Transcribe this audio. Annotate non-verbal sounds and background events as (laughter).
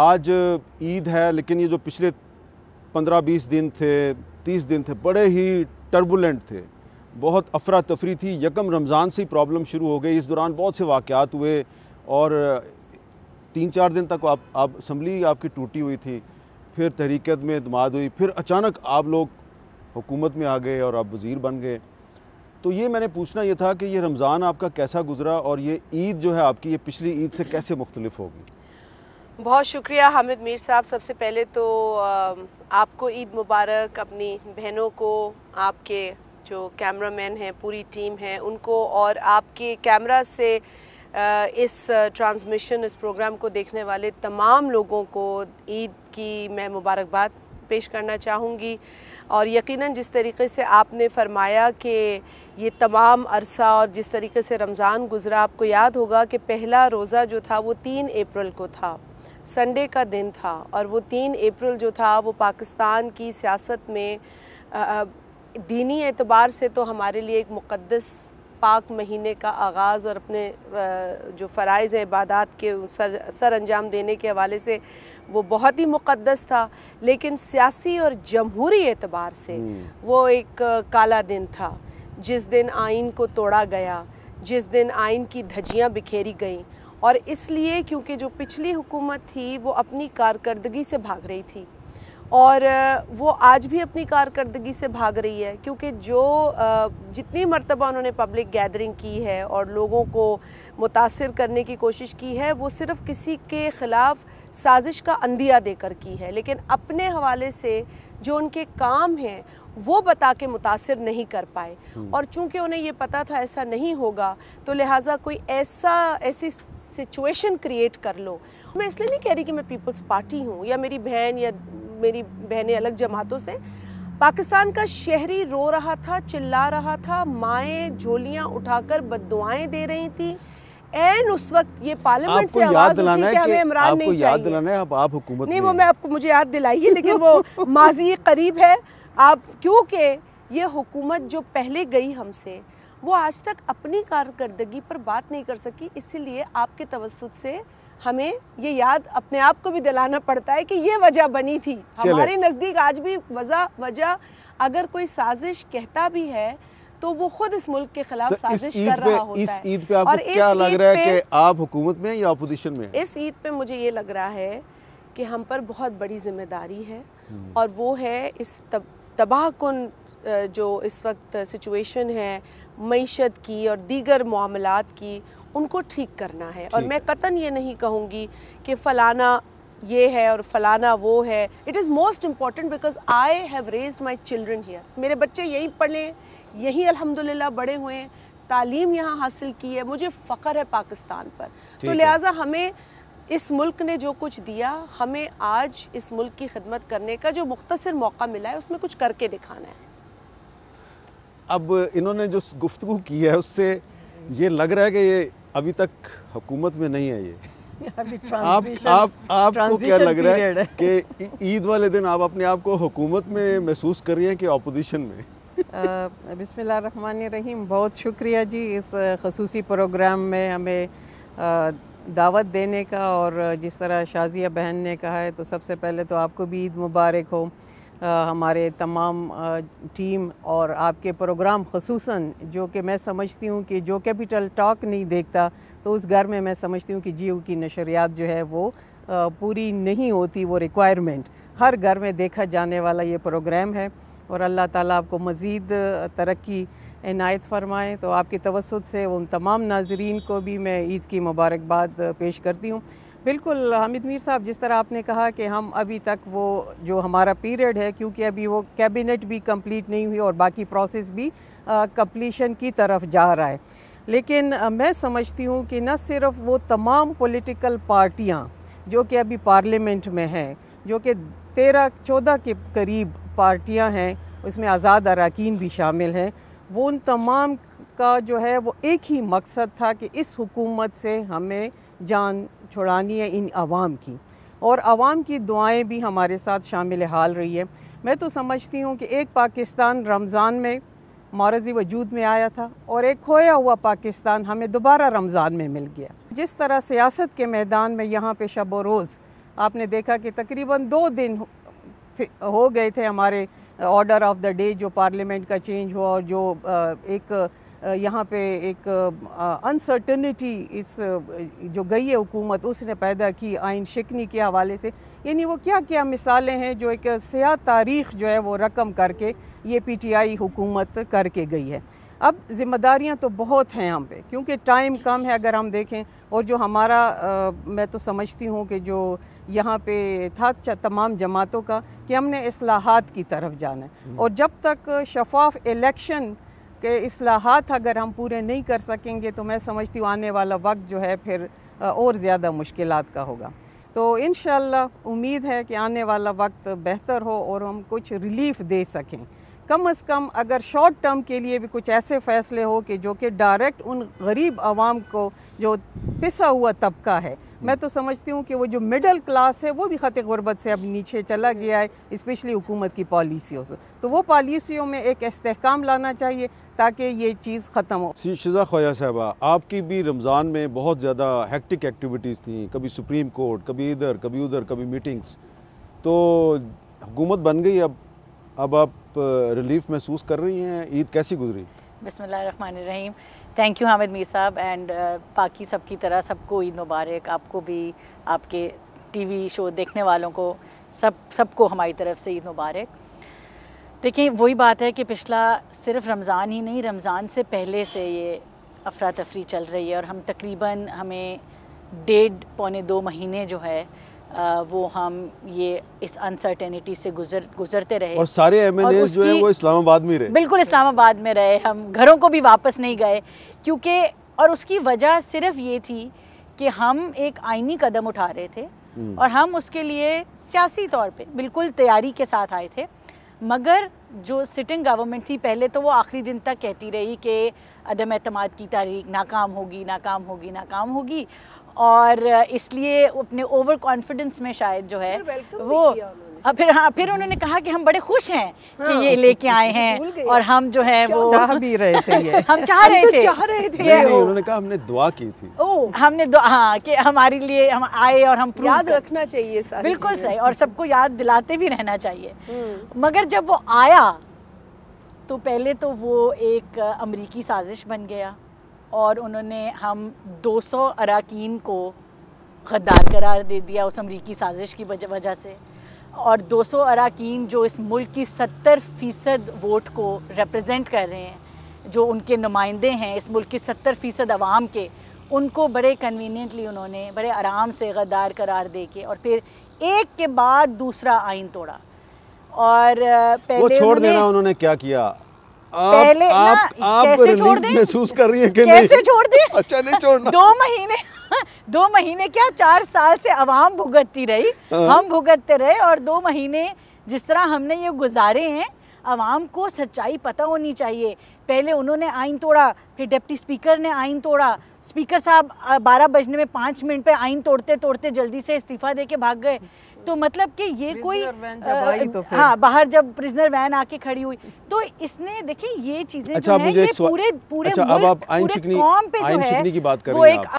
आज ईद है लेकिन ये जो पिछले पंद्रह बीस दिन थे तीस दिन थे बड़े ही टर्बुलेंट थे बहुत अफरा तफरी थी यकम रमज़ान से ही प्रॉब्लम शुरू हो गई इस दौरान बहुत से वाक़ात हुए और तीन चार दिन तक आप आप असम्बली आपकी टूटी हुई थी फिर तहरीकत में इतमाद हुई फिर अचानक आप लोग हुकूमत में आ गए और आप वज़ीर बन गए तो ये मैंने पूछना ये था कि ये रमज़ान आपका कैसा गुजरा और ये ईद जो है आपकी ये पिछली ईद से कैसे मुख्तलिफ होगी बहुत शुक्रिया हामिद मीर साहब सबसे पहले तो आपको ईद मुबारक अपनी बहनों को आपके जो कैमरामैन हैं पूरी टीम है उनको और आपके कैमरा से इस ट्रांसमिशन इस प्रोग्राम को देखने वाले तमाम लोगों को ईद की मैं मुबारकबाद पेश करना चाहूँगी और यकीनन जिस तरीके से आपने फरमाया कि ये तमाम अरसा और जिस तरीके से रमज़ान गुज़रा आपको याद होगा कि पहला रोज़ा जो था वो तीन अप्रैल को था संडे का दिन था और वो तीन अप्रैल जो था वो पाकिस्तान की सियासत में दीनी एतबार से तो हमारे लिए एक मुक़दस पाक महीने का आगाज़ और अपने जो फ़रज़ इबादत के सर सर अंजाम देने के हवाले से वो बहुत ही मुक़दस था लेकिन सियासी और जमहूरी एतबार से हम्म। वो एक काला दिन था जिस दिन आइन को तोड़ा गया जिस दिन आइन की धजियाँ बिखेरी गईं और इसलिए क्योंकि जो पिछली हुकूमत थी वो अपनी कारकर्दगी से भाग रही थी और वो आज भी अपनी कारकर्दगी से भाग रही है क्योंकि जो जितनी मरतबा उन्होंने पब्लिक गैदरिंग की है और लोगों को मुतासर करने की कोशिश की है वो सिर्फ़ किसी के ख़िलाफ़ साजिश का अंदिया देकर की है लेकिन अपने हवाले से जो उनके काम हैं वो बता के मुतासर नहीं कर पाए हम्म। और चूंकि उन्हें ये पता था ऐसा नहीं होगा तो लिहाजा कोई ऐसा ऐसी सिचुएशन क्रिएट कर लो मैं इसलिए नहीं कह रही कि मैं पीपल्स पार्टी हूँ या मेरी बहन या मेरी बहनें अलग जमातों से पाकिस्तान का शहरी रो रहा था चिल्ला रहा था माएँ झोलियाँ उठाकर बददुआएं दे रही थी एन उस वक्त ये पार्लियामेंट से आवाज उठी कि हमें इमरान नहीं याद चाहिए दिलाना है अब आप हुकूमत नहीं वो मैं आपको मुझे याद दिलाइए लेकिन वो माजी करीब है आप क्योंकि ये हुकूमत जो पहले गई हमसे वो आज तक अपनी कारकर्दगी पर बात नहीं कर सकी इसीलिए आपके तवसुत से हमें ये याद अपने आप को भी दिलाना पड़ता है कि ये वजह बनी थी हमारे नज़दीक आज भी वजह वजह अगर कोई साजिश कहता भी है तो वो खुद इस मुल्क के खिलाफ तो साजिश कर रहा होता इस है ईद पे आपको क्या लग रहा है कि आप हुकूमत में या अपोजिशन में इस ईद पे मुझे ये लग रहा है कि हम पर बहुत बड़ी जिम्मेदारी है हम्म। और वो है इस तब तबाह कन जो इस वक्त सिचुएशन है मीशत की और दीगर मामलत की उनको ठीक करना है और मैं कतन ये नहीं कहूँगी कि फ़लाना ये है और फलाना वो है it is most important because I have raise my children here मेरे बच्चे यहीं पढ़े यहीं अलहमदिल्ला बड़े हुए हैं तालीम यहाँ हासिल की है मुझे फ़ख्र है पाकिस्तान पर तो लिहाजा हमें इस मुल्क ने जो कुछ दिया हमें आज इस मुल्क की खिदमत करने का जो मुख्तर मौका मिला है उसमें कुछ करके दिखाना है अब इन्होंने जो गुफ्तु की है उससे ये लग रहा है कि ये अभी तक हुकूमत में नहीं है ये (laughs) आप आप आपको क्या लग रहा है है कि ईद वाले दिन आप अपने आप को हुकूमत में महसूस कर रही हैं कि अपोजिशन में (laughs) रहीम बहुत शुक्रिया जी इस खसूसी प्रोग्राम में हमें दावत देने का और जिस तरह शाजिया बहन ने कहा है तो सबसे पहले तो आपको भी ईद मुबारक हो हमारे तमाम टीम और आपके प्रोग्राम खसूस जो कि मैं समझती हूँ कि जो कैपिटल टॉक नहीं देखता तो उस घर में मैं समझती हूँ कि जियो की नशरियात जो है वो पूरी नहीं होती वो रिक्वायरमेंट हर घर में देखा जाने वाला ये प्रोग्राम है और अल्लाह ताला आपको मज़ीद तरक्की इनायत फ़रमाएँ तो आपके तवसत से उन तमाम नाजरीन को भी मैं ईद की मुबारकबाद पेश करती हूँ बिल्कुल हामिद मीर साहब जिस तरह आपने कहा कि हम अभी तक वो जो हमारा पीरियड है क्योंकि अभी वो कैबिनेट भी कंप्लीट नहीं हुई और बाकी प्रोसेस भी कंप्लीशन की तरफ जा रहा है लेकिन आ, मैं समझती हूँ कि न सिर्फ वो तमाम पॉलिटिकल पार्टियाँ जो कि अभी पार्लियामेंट में हैं जो कि तेरह चौदह के करीब पार्टियाँ हैं उसमें आज़ाद अरकान भी शामिल हैं वो उन तमाम का जो है वो एक ही मकसद था कि इस हुकूमत से हमें जान छुड़ानी है इन आवाम की और आवाम की दुआएं भी हमारे साथ शामिल हाल रही है मैं तो समझती हूँ कि एक पाकिस्तान रमज़ान में मारजी वजूद में आया था और एक खोया हुआ पाकिस्तान हमें दोबारा रमज़ान में मिल गया जिस तरह सियासत के मैदान में यहाँ पे शब रोज़ आपने देखा कि तकरीबन दो दिन हो गए थे हमारे ऑर्डर ऑफ द डे जो पार्लियामेंट का चेंज हुआ और जो एक यहाँ पे एक अनसर्टनिटी इस जो गई है हुकूमत उसने पैदा की आइन शिकनी के हवाले से यानी वो क्या क्या मिसालें हैं जो एक सयाह तारीख जो है वो रकम करके ये पी टी आई हुकूमत करके गई है अब ज़िम्मेदारियाँ तो बहुत हैं हम पे क्योंकि टाइम कम है अगर हम देखें और जो हमारा आ, मैं तो समझती हूँ कि जो यहाँ पे था तमाम जमातों का कि हमने असलाहत की तरफ जाना है हम्म। और जब तक शफाफ इलेक्शन कि असलाहत अगर हम पूरे नहीं कर सकेंगे तो मैं समझती हूँ आने वाला वक्त जो है फिर और ज़्यादा मुश्किल का होगा तो इन उम्मीद है कि आने वाला वक्त बेहतर हो और हम कुछ रिलीफ दे सकें कम अज़ कम अगर शॉर्ट टर्म के लिए भी कुछ ऐसे फ़ैसले हो कि जो कि डायरेक्ट उन गरीब आवाम को जो पिसा हुआ तबका है मैं तो समझती हूँ कि वो जो मिडल क्लास है वो भी ख़त गुरबत से अब नीचे चला गया है स्पेशली हुकूमत की पॉलिसियों से तो वो पॉलिसियों में एक इसकाम लाना चाहिए ताकि ये चीज़ ख़त्म हो शिजा ख्वाजा साहबा आपकी भी रमज़ान में बहुत ज़्यादा हेक्टिक एक्टिविटीज़ थी कभी सुप्रीम कोर्ट कभी इधर कभी उधर कभी मीटिंग्स तो हुकूमत बन गई अब अब आप रिलीफ महसूस कर रही हैं ईद कैसी गुजरी बसमीम थैंक यू हामिद मीर साहब एंड uh, बाकी सब की तरह सबको ईद मुबारक आपको भी आपके टीवी शो देखने वालों को सब सबको हमारी तरफ से ईद मुबारक देखिए वही बात है कि पिछला सिर्फ रमज़ान ही नहीं रमज़ान से पहले से ये अफरा तफरी चल रही है और हम तकरीबन हमें डेढ़ पौने दो महीने जो है वो हम ये इस अनसर्टेनिटी से गुजर गुजरते रहे और सारे एम जो है वो इस्लामाबाद में रहे बिल्कुल इस्लामाबाद में रहे हम घरों को भी वापस नहीं गए क्योंकि और उसकी वजह सिर्फ ये थी कि हम एक आइनी कदम उठा रहे थे हम्म। और हम उसके लिए सियासी तौर पे बिल्कुल तैयारी के साथ आए थे मगर जो सिटिंग गवर्नमेंट थी पहले तो वो आखिरी दिन तक कहती रही कि अदम अहतम की तारीख नाकाम होगी नाकाम होगी नाकाम होगी और इसलिए अपने ओवर कॉन्फिडेंस में शायद जो है वो अब फिर हाँ फिर उन्होंने कहा कि हम बड़े खुश हैं हाँ, कि ये लेके आए हैं (laughs) और हम जो है वो चाह भी रहे थे ये हम चाह रहे तो थे चाह रहे थे नहीं, नहीं, उन्होंने कहा हमने दुआ की थी ओ हमने दुआ हाँ कि हमारे लिए हम आए और हम याद रखना चाहिए बिल्कुल सही और सबको याद दिलाते भी रहना चाहिए हम्म। मगर जब वो आया तो पहले तो वो एक अमरीकी साजिश बन गया और उन्होंने हम 200 अरकान को गद्दार करार दे दिया उस अमरीकी साजिश की वजह से और 200 अरकान जो इस मुल्क की 70 फ़ीसद वोट को रिप्रेजेंट कर रहे हैं जो उनके नुमाइंदे हैं इस मुल्क की 70 फ़ीसद आवाम के उनको बड़े कन्वीनियंटली उन्होंने बड़े आराम से गद्दार करार दे के और फिर एक के बाद दूसरा आइन तोड़ा और पहले वो छोड़ देना उन्होंने क्या किया पहले आप, ना, आप कैसे छोड़ दें महसूस कर रही है कि कैसे छोड़ दें अच्छा नहीं छोड़ना दो महीने (laughs) दो महीने क्या चार साल से आवाम भुगतती रही हाँ। हम भुगतते रहे और दो महीने जिस तरह हमने ये गुजारे हैं आवाम को सच्चाई पता होनी चाहिए पहले उन्होंने आइन तोड़ा फिर डिप्टी स्पीकर ने आइन तोड़ा स्पीकर साहब बारह बजने में पाँच मिनट पे आइन तोड़ते तोड़ते जल्दी से इस्तीफ़ा दे के भाग गए तो मतलब कि ये कोई तो हाँ बाहर जब प्रिजनर वैन आके खड़ी हुई तो इसने देखिए ये चीजें अच्छा, जो है ये पूरे पूरे अच्छा, मुल्क, अब आप पूरे कॉम पे जो है की बात कर वो एक